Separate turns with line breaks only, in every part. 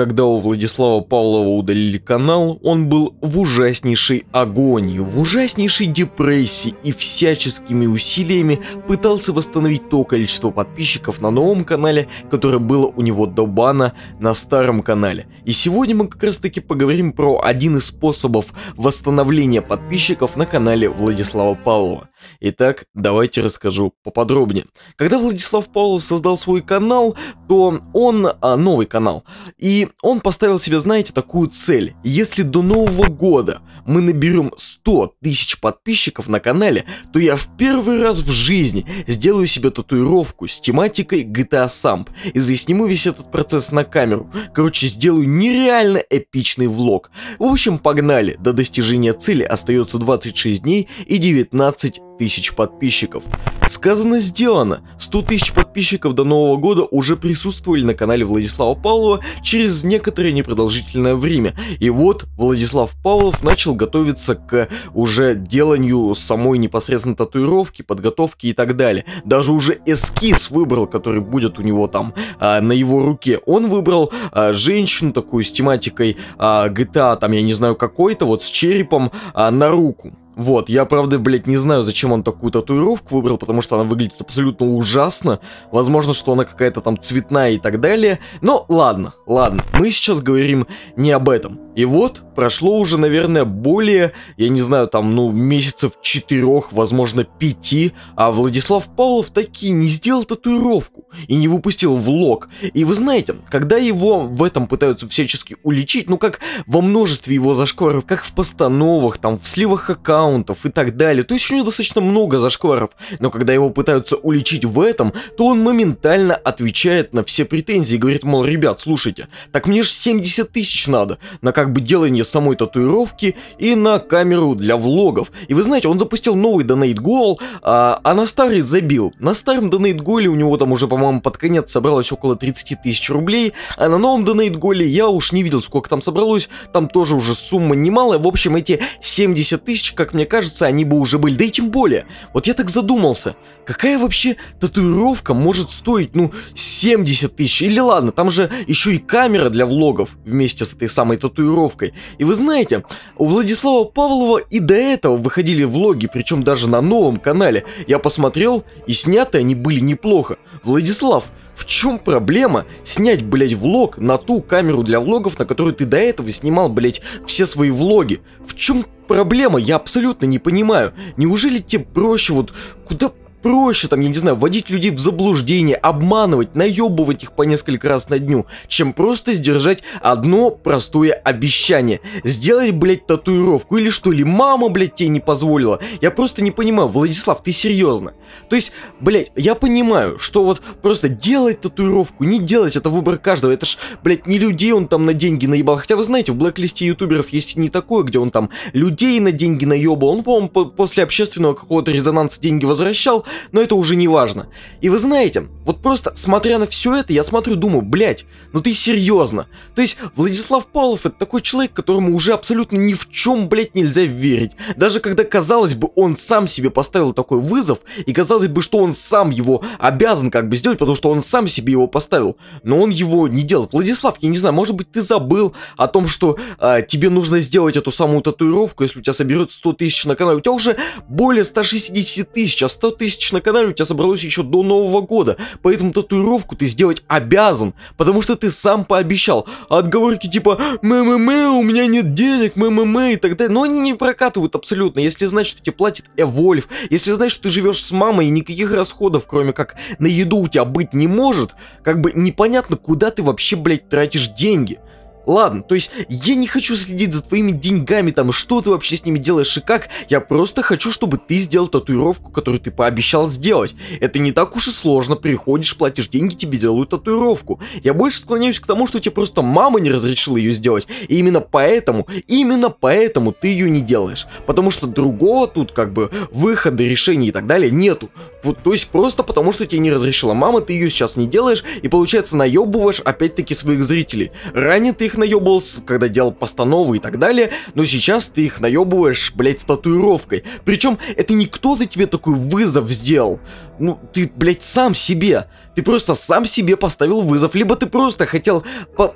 Когда у Владислава Павлова удалили канал, он был в ужаснейшей агонии, в ужаснейшей депрессии и всяческими усилиями пытался восстановить то количество подписчиков на новом канале, которое было у него до бана на старом канале. И сегодня мы как раз таки поговорим про один из способов восстановления подписчиков на канале Владислава Павлова. Итак, давайте расскажу поподробнее. Когда Владислав Павлов создал свой канал, то он, а, новый канал, и он поставил себе, знаете, такую цель. Если до Нового года мы наберем 100 тысяч подписчиков на канале, то я в первый раз в жизни сделаю себе татуировку с тематикой GTA Samp и засниму весь этот процесс на камеру. Короче, сделаю нереально эпичный влог. В общем, погнали. До достижения цели остается 26 дней и 19 тысяч подписчиков. Сказано сделано, 100 тысяч подписчиков до нового года уже присутствовали на канале Владислава Павлова через некоторое непродолжительное время. И вот Владислав Павлов начал готовиться к уже деланию самой непосредственно татуировки, подготовки и так далее. Даже уже эскиз выбрал, который будет у него там а, на его руке. Он выбрал а, женщину такую с тематикой а, GTA, а, там я не знаю какой-то, вот с черепом а, на руку. Вот, я правда, блядь, не знаю, зачем он такую татуировку выбрал, потому что она выглядит абсолютно ужасно. Возможно, что она какая-то там цветная и так далее. Но ладно, ладно, мы сейчас говорим не об этом. И вот, прошло уже, наверное, более, я не знаю, там, ну, месяцев четырех, возможно, пяти, а Владислав Павлов таки не сделал татуировку и не выпустил влог. И вы знаете, когда его в этом пытаются всячески уличить, ну, как во множестве его зашкваров, как в постановах, там, в сливах аккаунтов, аккаунтов и так далее, то есть у него достаточно много зашкваров, но когда его пытаются уличить в этом, то он моментально отвечает на все претензии и говорит, мол, ребят, слушайте, так мне же 70 тысяч надо, на как бы делание самой татуировки и на камеру для влогов. И вы знаете, он запустил новый донейт гол, а, а на старый забил. На старом донейт голе у него там уже, по-моему, под конец собралось около 30 тысяч рублей, а на новом донейт голе я уж не видел, сколько там собралось, там тоже уже сумма немалая. В общем, эти 70 тысяч, как мне мне кажется, они бы уже были. Да и тем более, вот я так задумался, какая вообще татуировка может стоить, ну, 70 тысяч? Или ладно, там же еще и камера для влогов вместе с этой самой татуировкой. И вы знаете, у Владислава Павлова и до этого выходили влоги, причем даже на новом канале. Я посмотрел, и сняты они были неплохо. Владислав, в чем проблема снять, блять, влог на ту камеру для влогов, на которую ты до этого снимал, блять, все свои влоги? В чем проблема? Я абсолютно не понимаю. Неужели тебе проще вот куда проще там, я не знаю, вводить людей в заблуждение, обманывать, наебывать их по несколько раз на дню, чем просто сдержать одно простое обещание. Сделать, блядь, татуировку или что ли, мама, блядь, тебе не позволила. Я просто не понимаю, Владислав, ты серьезно? То есть, блядь, я понимаю, что вот просто делать татуировку, не делать, это выбор каждого, это ж, блядь, не людей он там на деньги наебал, хотя вы знаете, в блэк ютуберов есть не такое, где он там людей на деньги наебал, он, по-моему, по после общественного какого-то резонанса деньги возвращал, но это уже не важно. И вы знаете, вот просто смотря на все это, я смотрю, думаю, блядь, ну ты серьезно. То есть Владислав Павлов это такой человек, которому уже абсолютно ни в чем, блядь, нельзя верить. Даже когда, казалось бы, он сам себе поставил такой вызов, и казалось бы, что он сам его обязан как бы сделать, потому что он сам себе его поставил, но он его не делал. Владислав, я не знаю, может быть ты забыл о том, что э, тебе нужно сделать эту самую татуировку, если у тебя соберет 100 тысяч на канале, у тебя уже более 160 тысяч, а 100 тысяч тысяч на канале у тебя собралось еще до Нового года, поэтому татуировку ты сделать обязан, потому что ты сам пообещал. А отговорки типа «МММ, у меня нет денег, МММ» и так далее, но они не прокатывают абсолютно. Если знать, что тебе платит Эвольф, если знать, что ты живешь с мамой и никаких расходов, кроме как на еду у тебя быть не может, как бы непонятно, куда ты вообще, блядь, тратишь деньги. Ладно, то есть я не хочу следить за твоими деньгами, там, что ты вообще с ними делаешь и как, я просто хочу, чтобы ты сделал татуировку, которую ты пообещал сделать. Это не так уж и сложно, приходишь, платишь деньги, тебе делают татуировку. Я больше склоняюсь к тому, что тебе просто мама не разрешила ее сделать, и именно поэтому, именно поэтому ты ее не делаешь. Потому что другого тут, как бы, выхода, решений и так далее нету. Вот, то есть просто потому, что тебе не разрешила мама, ты ее сейчас не делаешь, и получается наебываешь опять-таки своих зрителей. ранит ты их наебывался, когда делал постановы и так далее, но сейчас ты их наебываешь, блядь, с татуировкой. Причем это не кто-то тебе такой вызов сделал, ну ты, блядь, сам себе ты просто сам себе поставил вызов, либо ты просто хотел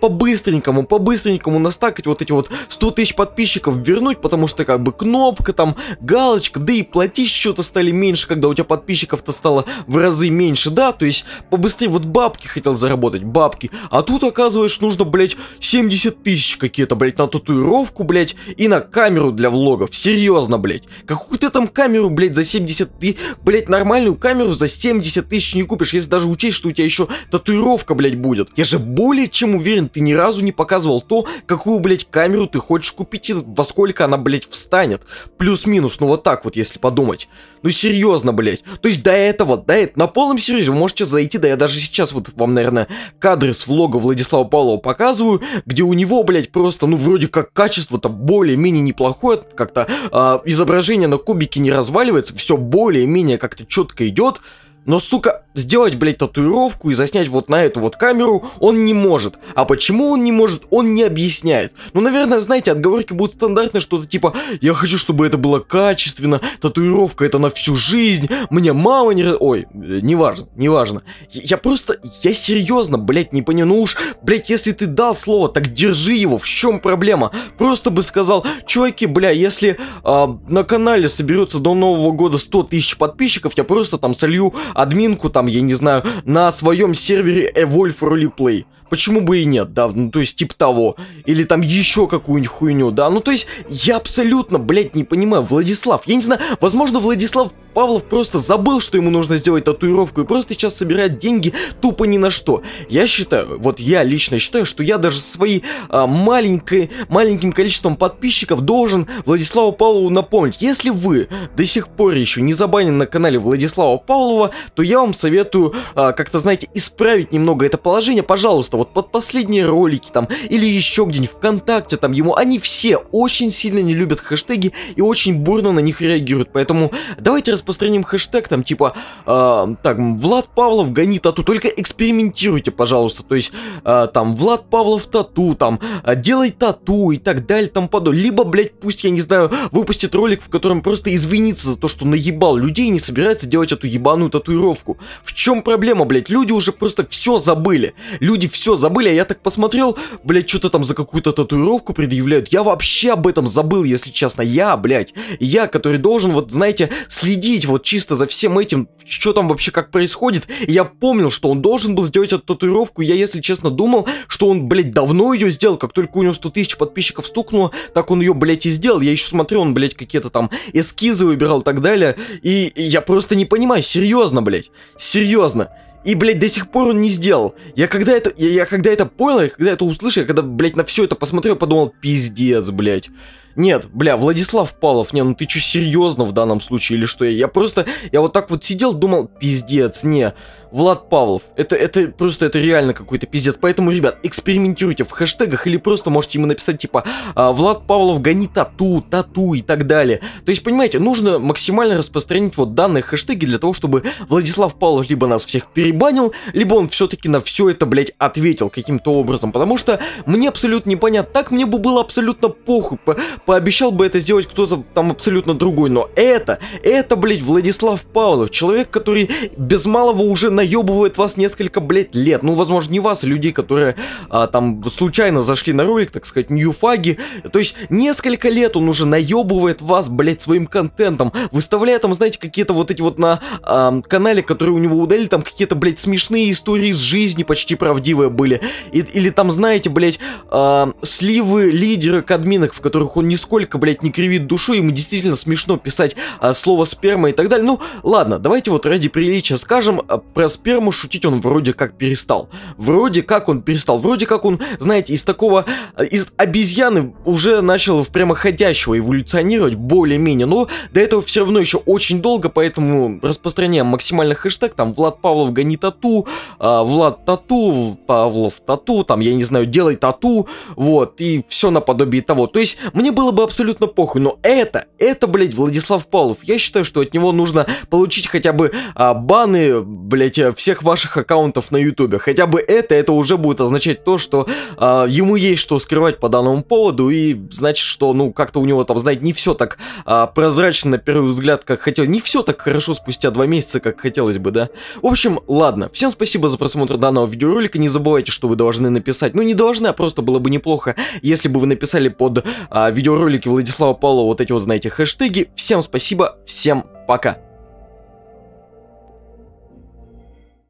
по-быстренькому, -по по-быстренькому настакать вот эти вот 100 тысяч подписчиков вернуть, потому что как бы кнопка там, галочка, да и платить что-то стали меньше, когда у тебя подписчиков-то стало в разы меньше, да, то есть побыстрее вот бабки хотел заработать, бабки, а тут оказывается нужно, блядь, 70 тысяч какие-то, блядь, на татуировку, блядь, и на камеру для влогов, серьезно, блядь, какую ты там камеру, блядь, за 70 ты, блядь, нормальную камеру за 70 тысяч не купишь, если даже учить учесть, что у тебя еще татуировка, блядь, будет. Я же более чем уверен, ты ни разу не показывал то, какую, блядь, камеру ты хочешь купить и во сколько она, блядь, встанет. Плюс-минус, ну вот так вот, если подумать. Ну серьезно, блядь. То есть до этого, да этого, на полном серьезе вы можете зайти, да я даже сейчас вот вам, наверное, кадры с влога Владислава Павлова показываю, где у него, блядь, просто, ну вроде как качество-то более-менее неплохое, как-то э, изображение на кубике не разваливается, все более-менее как-то четко идет. Но, сука, сделать, блядь, татуировку и заснять вот на эту вот камеру он не может. А почему он не может, он не объясняет. Ну, наверное, знаете, отговорки будут стандартные, что-то типа «Я хочу, чтобы это было качественно, татуировка это на всю жизнь, мне мама не...» Ой, э, неважно, неважно. Я, я просто, я серьезно, блядь, не понял. Ну уж, блядь, если ты дал слово, так держи его, в чем проблема? Просто бы сказал, чуваки, бля, если э, на канале соберется до Нового года 100 тысяч подписчиков, я просто там солью админку там, я не знаю, на своем сервере Evolve Roleplay. Почему бы и нет, да, ну то есть типа того. Или там еще какую-нибудь хуйню, да. Ну то есть я абсолютно, блядь, не понимаю, Владислав. Я не знаю, возможно, Владислав Павлов просто забыл, что ему нужно сделать татуировку и просто сейчас собирает деньги тупо ни на что. Я считаю, вот я лично считаю, что я даже своей а, маленькой, маленьким количеством подписчиков должен Владиславу Павлову напомнить. Если вы до сих пор еще не забанены на канале Владислава Павлова, то я вам советую а, как-то, знаете, исправить немного это положение. Пожалуйста, пожалуйста, вот под последние ролики там, или еще где-нибудь ВКонтакте там ему, они все очень сильно не любят хэштеги и очень бурно на них реагируют, поэтому давайте распространим хэштег там типа, э, так, Влад Павлов гонит тату, только экспериментируйте, пожалуйста, то есть, э, там, Влад Павлов тату, там, э, делай тату и так далее, там подобное, либо, блядь, пусть, я не знаю, выпустит ролик, в котором просто извинится за то, что наебал людей и не собирается делать эту ебаную татуировку. В чем проблема, блядь, люди уже просто все забыли, люди все все, забыли, а я так посмотрел, блядь, что-то там за какую-то татуировку предъявляют. Я вообще об этом забыл, если честно. Я, блядь, я, который должен, вот, знаете, следить вот чисто за всем этим, что там вообще как происходит. я помнил, что он должен был сделать эту татуировку. Я, если честно, думал, что он, блядь, давно ее сделал. Как только у него 100 тысяч подписчиков стукнуло, так он ее, блядь, и сделал. Я еще смотрю, он, блядь, какие-то там эскизы выбирал и так далее. И я просто не понимаю, серьезно, блядь, серьезно. И, блядь, до сих пор он не сделал. Я когда это, я, я когда это понял, я когда это услышал, я когда, блядь, на все это посмотрел, подумал, пиздец, блядь. Нет, бля, Владислав Павлов, не, ну ты что, серьезно в данном случае или что? Я, я просто, я вот так вот сидел, думал, пиздец, не, Влад Павлов, это, это просто, это реально какой-то пиздец. Поэтому, ребят, экспериментируйте в хэштегах или просто можете ему написать, типа, «А, Влад Павлов гони тату, тату и так далее. То есть, понимаете, нужно максимально распространить вот данные хэштеги для того, чтобы Владислав Павлов либо нас всех перебанил, либо он все-таки на все это, блядь, ответил каким-то образом. Потому что мне абсолютно непонятно, так мне бы было абсолютно похуй, пообещал бы это сделать кто-то там абсолютно другой, но это, это, блядь, Владислав Павлов, человек, который без малого уже наебывает вас несколько, блядь, лет, ну, возможно, не вас, а людей, которые а, там случайно зашли на ролик, так сказать, ньюфаги, то есть несколько лет он уже наебывает вас, блядь, своим контентом, выставляя там, знаете, какие-то вот эти вот на а, канале, которые у него удалили, там какие-то, блядь, смешные истории из жизни почти правдивые были, И, или там, знаете, блядь, а, сливы лидера кадминок, в которых он не нисколько, блядь, не кривит душу, ему действительно смешно писать а, слово сперма и так далее. Ну, ладно, давайте вот ради приличия скажем, а, про сперму шутить он вроде как перестал. Вроде как он перестал, вроде как он, знаете, из такого, а, из обезьяны уже начал в прямоходящего эволюционировать более-менее, но до этого все равно еще очень долго, поэтому распространяем максимально хэштег, там, Влад Павлов гони тату, а, Влад тату, Павлов тату, там, я не знаю, делай тату, вот, и все наподобие того. То есть, мне было бы абсолютно похуй, но это, это, блядь, Владислав Павлов. Я считаю, что от него нужно получить хотя бы а, баны, блядь, всех ваших аккаунтов на ютубе. Хотя бы это, это уже будет означать то, что а, ему есть что скрывать по данному поводу, и значит, что, ну, как-то у него там, знаете, не все так а, прозрачно на первый взгляд, как хотел, не все так хорошо спустя два месяца, как хотелось бы, да? В общем, ладно, всем спасибо за просмотр данного видеоролика, не забывайте, что вы должны написать, ну, не должны, а просто было бы неплохо, если бы вы написали под а, видео видеоролики Владислава Павлова, вот эти вот, знаете, хэштеги. Всем спасибо, всем пока.